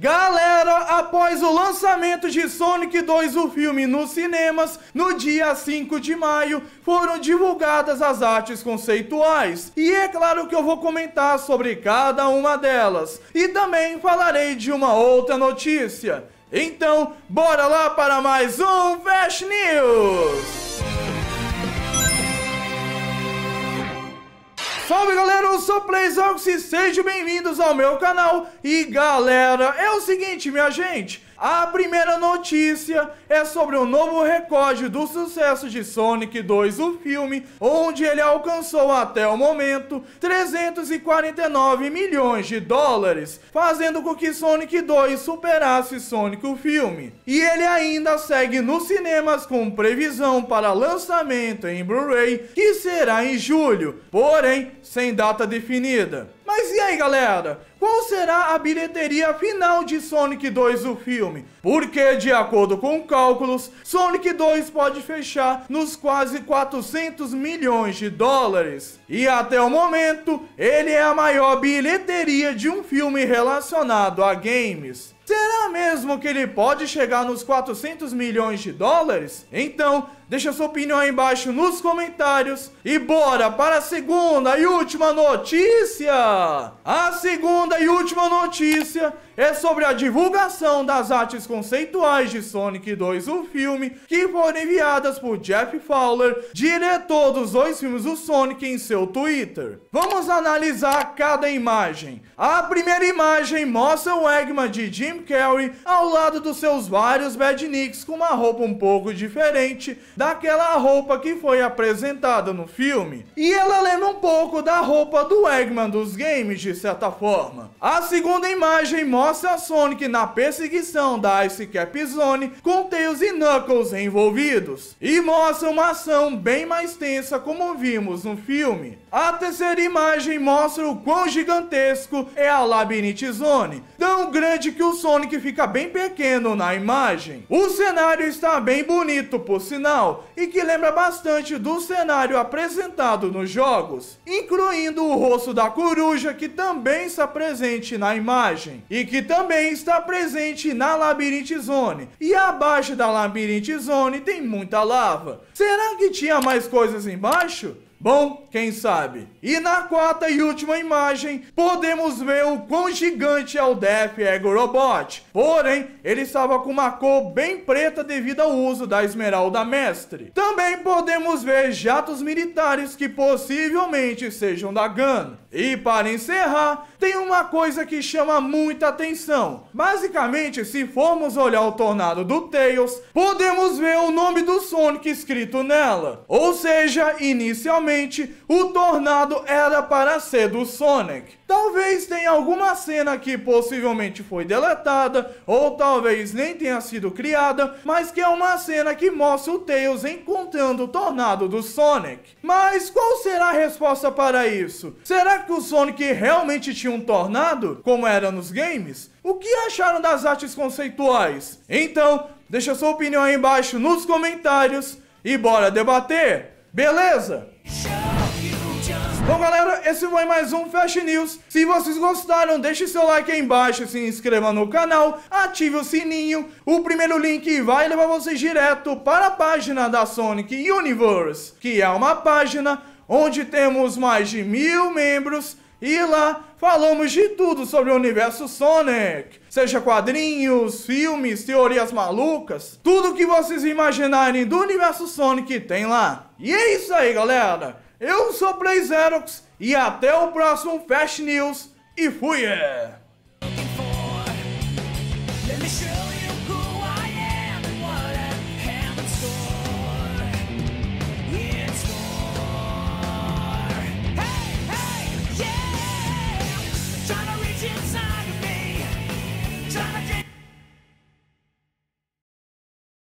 Galera, após o lançamento de Sonic 2, o filme, nos cinemas, no dia 5 de maio, foram divulgadas as artes conceituais. E é claro que eu vou comentar sobre cada uma delas. E também falarei de uma outra notícia. Então, bora lá para mais um Fast News! Salve galera, eu sou Playzox e sejam bem-vindos ao meu canal E galera, é o seguinte minha gente a primeira notícia é sobre o um novo recorde do sucesso de Sonic 2, o filme, onde ele alcançou até o momento 349 milhões de dólares, fazendo com que Sonic 2 superasse Sonic o filme. E ele ainda segue nos cinemas com previsão para lançamento em Blu-ray, que será em julho, porém sem data definida. Mas e aí galera? qual será a bilheteria final de Sonic 2 o filme, porque de acordo com cálculos, Sonic 2 pode fechar nos quase 400 milhões de dólares. E até o momento, ele é a maior bilheteria de um filme relacionado a games. Será mesmo que ele pode chegar nos 400 milhões de dólares? Então, Deixa sua opinião aí embaixo nos comentários. E bora para a segunda e última notícia! A segunda e última notícia é sobre a divulgação das artes conceituais de Sonic 2, o filme, que foram enviadas por Jeff Fowler, diretor dos dois filmes do Sonic, em seu Twitter. Vamos analisar cada imagem. A primeira imagem mostra o Eggman de Jim Carrey ao lado dos seus vários badniks com uma roupa um pouco diferente daquela roupa que foi apresentada no filme. E ela lembra um pouco da roupa do Eggman dos games, de certa forma. A segunda imagem mostra Sonic na perseguição da Ice Cap Zone com Tails e Knuckles envolvidos. E mostra uma ação bem mais tensa como vimos no filme. A terceira imagem mostra o quão gigantesco é a Labyrinth Zone, tão grande que o Sonic fica bem pequeno na imagem. O cenário está bem bonito, por sinal, e que lembra bastante do cenário apresentado nos jogos, incluindo o rosto da coruja que também está presente na imagem e que também está presente na Labyrinth Zone. E abaixo da Labyrinth Zone tem muita lava. Será que tinha mais coisas embaixo? Bom, quem sabe? E na quarta e última imagem, podemos ver o quão gigante é o Death Ego Robot. Porém, ele estava com uma cor bem preta devido ao uso da Esmeralda Mestre. Também podemos ver jatos militares que possivelmente sejam da GAN. E para encerrar, tem uma coisa que chama muita atenção. Basicamente, se formos olhar o tornado do Tails, podemos ver o nome do Sonic escrito nela. Ou seja, inicialmente Realmente, o Tornado era para ser do Sonic. Talvez tenha alguma cena que possivelmente foi deletada, ou talvez nem tenha sido criada, mas que é uma cena que mostra o Tails encontrando o Tornado do Sonic. Mas qual será a resposta para isso? Será que o Sonic realmente tinha um Tornado, como era nos games? O que acharam das artes conceituais? Então, deixa sua opinião aí embaixo nos comentários e bora debater! Beleza? Bom, galera, esse foi mais um Fashion News. Se vocês gostaram, deixe seu like aí embaixo, se inscreva no canal, ative o sininho. O primeiro link vai levar vocês direto para a página da Sonic Universe, que é uma página onde temos mais de mil membros e lá falamos de tudo sobre o universo Sonic, seja quadrinhos, filmes, teorias malucas, tudo que vocês imaginarem do universo Sonic tem lá. E é isso aí, galera. Eu sou Play Xerox e até o próximo Fast News e fui! É.